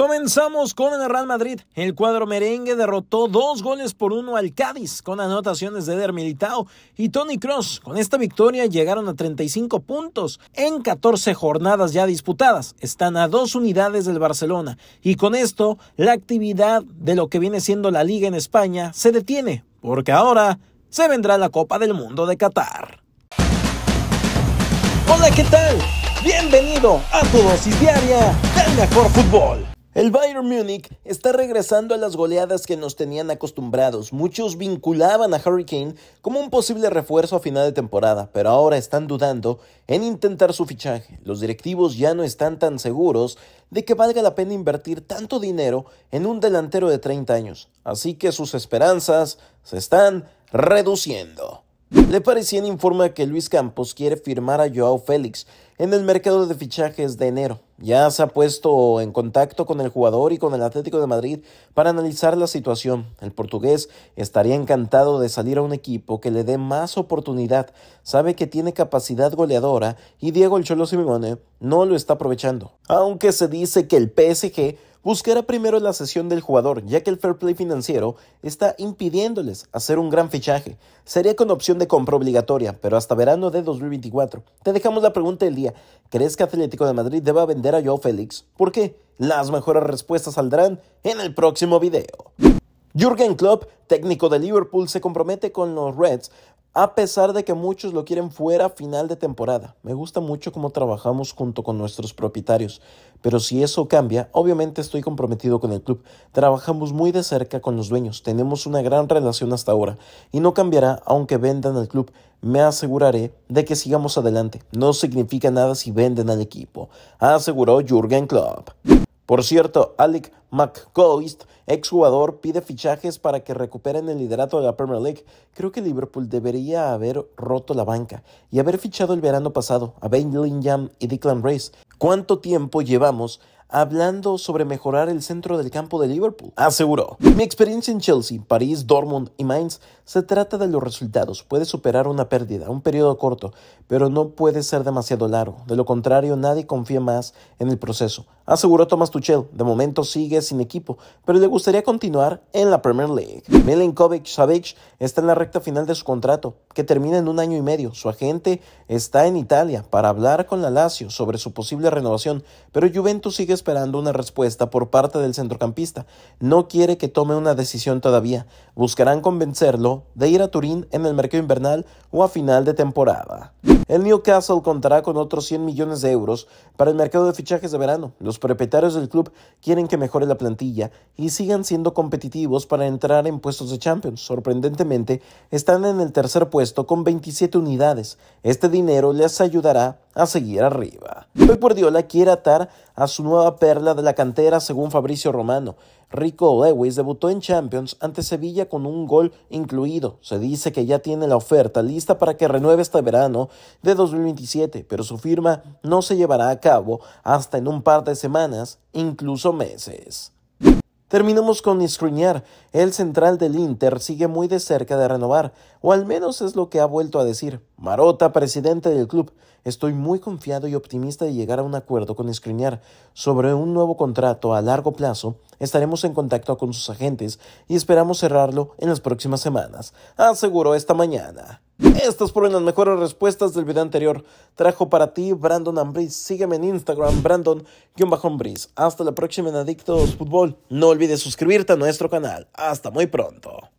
Comenzamos con el Real Madrid. El cuadro merengue derrotó dos goles por uno al Cádiz con anotaciones de Eder Militao y Tony Cross. Con esta victoria llegaron a 35 puntos en 14 jornadas ya disputadas. Están a dos unidades del Barcelona y con esto la actividad de lo que viene siendo la liga en España se detiene porque ahora se vendrá la Copa del Mundo de Qatar. Hola, ¿qué tal? Bienvenido a tu dosis diaria del mejor fútbol. El Bayern Múnich está regresando a las goleadas que nos tenían acostumbrados. Muchos vinculaban a Harry Kane como un posible refuerzo a final de temporada, pero ahora están dudando en intentar su fichaje. Los directivos ya no están tan seguros de que valga la pena invertir tanto dinero en un delantero de 30 años, así que sus esperanzas se están reduciendo. Le parecían informa que Luis Campos quiere firmar a Joao Félix en el mercado de fichajes de enero. Ya se ha puesto en contacto con el jugador y con el Atlético de Madrid para analizar la situación. El portugués estaría encantado de salir a un equipo que le dé más oportunidad. Sabe que tiene capacidad goleadora y Diego El Cholo Simeone no lo está aprovechando. Aunque se dice que el PSG buscará primero la sesión del jugador, ya que el fair play financiero está impidiéndoles hacer un gran fichaje. Sería con opción de compra obligatoria, pero hasta verano de 2024. Te dejamos la pregunta del día. ¿Crees que Atlético de Madrid deba vender a Joe Félix? ¿Por qué? Las mejores respuestas saldrán en el próximo video. Jürgen Klopp, técnico de Liverpool, se compromete con los Reds a pesar de que muchos lo quieren fuera a final de temporada. Me gusta mucho cómo trabajamos junto con nuestros propietarios, pero si eso cambia, obviamente estoy comprometido con el club. Trabajamos muy de cerca con los dueños, tenemos una gran relación hasta ahora, y no cambiará aunque vendan al club. Me aseguraré de que sigamos adelante. No significa nada si venden al equipo, aseguró Jürgen Klopp. Por cierto, Alec McCoist, exjugador, pide fichajes para que recuperen el liderato de la Premier League. Creo que Liverpool debería haber roto la banca y haber fichado el verano pasado a Ben Lingham y Declan Rice. ¿Cuánto tiempo llevamos hablando sobre mejorar el centro del campo de Liverpool. Aseguró, mi experiencia en Chelsea, París, Dortmund y Mainz se trata de los resultados. Puede superar una pérdida, un periodo corto, pero no puede ser demasiado largo. De lo contrario, nadie confía más en el proceso aseguró Thomas Tuchel. De momento sigue sin equipo, pero le gustaría continuar en la Premier League. Milinkovic Savic está en la recta final de su contrato, que termina en un año y medio. Su agente está en Italia para hablar con la Lazio sobre su posible renovación, pero Juventus sigue esperando una respuesta por parte del centrocampista. No quiere que tome una decisión todavía. Buscarán convencerlo de ir a Turín en el mercado invernal o a final de temporada. El Newcastle contará con otros 100 millones de euros para el mercado de fichajes de verano. Los propietarios del club quieren que mejore la plantilla y sigan siendo competitivos para entrar en puestos de Champions. Sorprendentemente, están en el tercer puesto con 27 unidades. Este dinero les ayudará a seguir arriba. Hoy Guardiola quiere atar a su nueva perla de la cantera según Fabricio Romano. Rico Lewis debutó en Champions ante Sevilla con un gol incluido. Se dice que ya tiene la oferta lista para que renueve este verano de 2027, pero su firma no se llevará a cabo hasta en un par de semanas, incluso meses. Terminamos con Skriniar. El central del Inter sigue muy de cerca de renovar, o al menos es lo que ha vuelto a decir. Marota, presidente del club, Estoy muy confiado y optimista de llegar a un acuerdo con Screenar sobre un nuevo contrato a largo plazo. Estaremos en contacto con sus agentes y esperamos cerrarlo en las próximas semanas, Aseguro esta mañana. Estas fueron las mejores respuestas del video anterior. Trajo para ti Brandon Ambris. Sígueme en Instagram, Brandon-Ambris. Hasta la próxima en Adictos Fútbol. No olvides suscribirte a nuestro canal. Hasta muy pronto.